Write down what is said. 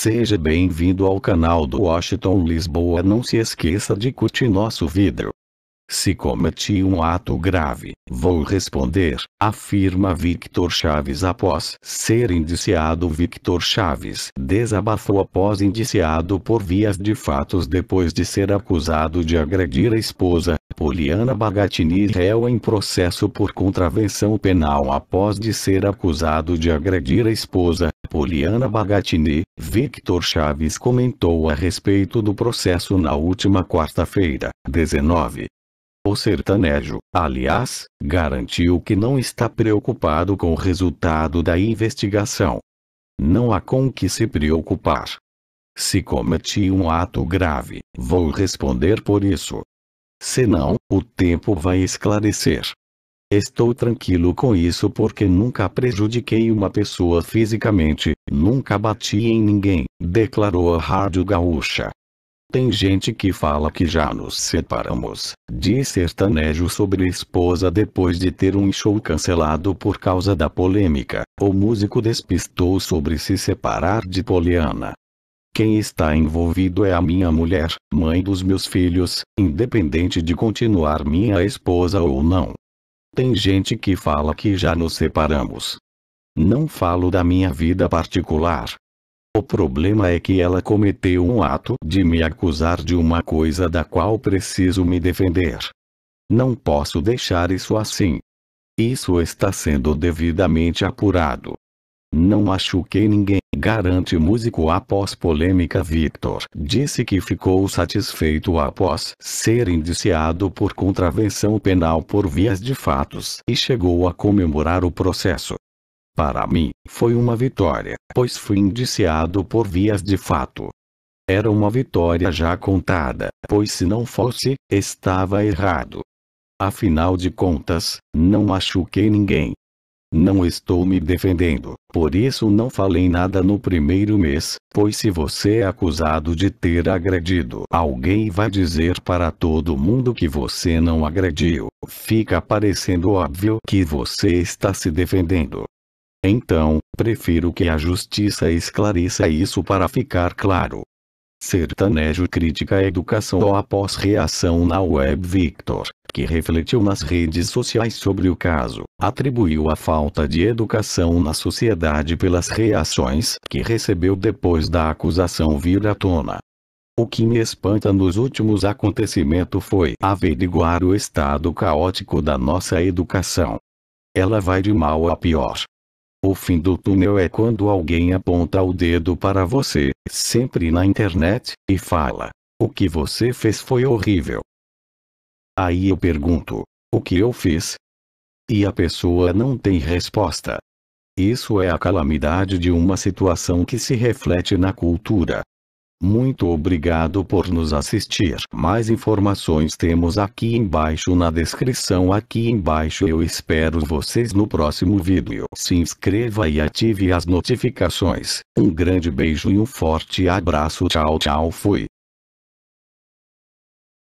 Seja bem-vindo ao canal do Washington Lisboa. Não se esqueça de curtir nosso vídeo. Se cometi um ato grave, vou responder, afirma Victor Chaves após ser indiciado. Victor Chaves desabafou após indiciado por vias de fatos depois de ser acusado de agredir a esposa, Poliana Bagatini réu em processo por contravenção penal após de ser acusado de agredir a esposa, Poliana Bagatini, Victor Chaves comentou a respeito do processo na última quarta-feira, 19. O sertanejo, aliás, garantiu que não está preocupado com o resultado da investigação. Não há com que se preocupar. Se cometi um ato grave, vou responder por isso. Senão, o tempo vai esclarecer. Estou tranquilo com isso porque nunca prejudiquei uma pessoa fisicamente, nunca bati em ninguém, declarou a Rádio Gaúcha. Tem gente que fala que já nos separamos, diz sertanejo sobre esposa depois de ter um show cancelado por causa da polêmica. O músico despistou sobre se separar de Poliana. Quem está envolvido é a minha mulher, mãe dos meus filhos, independente de continuar minha esposa ou não. Tem gente que fala que já nos separamos. Não falo da minha vida particular. O problema é que ela cometeu um ato de me acusar de uma coisa da qual preciso me defender. Não posso deixar isso assim. Isso está sendo devidamente apurado. Não machuquei ninguém, garante músico após polêmica Victor. Disse que ficou satisfeito após ser indiciado por contravenção penal por vias de fatos e chegou a comemorar o processo. Para mim, foi uma vitória, pois fui indiciado por vias de fato. Era uma vitória já contada, pois se não fosse, estava errado. Afinal de contas, não machuquei ninguém, não estou me defendendo, por isso não falei nada no primeiro mês, pois se você é acusado de ter agredido alguém vai dizer para todo mundo que você não agrediu, fica parecendo óbvio que você está se defendendo. Então, prefiro que a justiça esclareça isso para ficar claro. Sertanejo critica a educação após reação na web Victor que refletiu nas redes sociais sobre o caso, atribuiu a falta de educação na sociedade pelas reações que recebeu depois da acusação vir à tona. O que me espanta nos últimos acontecimentos foi averiguar o estado caótico da nossa educação. Ela vai de mal a pior. O fim do túnel é quando alguém aponta o dedo para você, sempre na internet, e fala: O que você fez foi horrível. Aí eu pergunto: o que eu fiz? E a pessoa não tem resposta. Isso é a calamidade de uma situação que se reflete na cultura. Muito obrigado por nos assistir. Mais informações temos aqui embaixo na descrição aqui embaixo. Eu espero vocês no próximo vídeo. Se inscreva e ative as notificações. Um grande beijo e um forte abraço. Tchau tchau fui.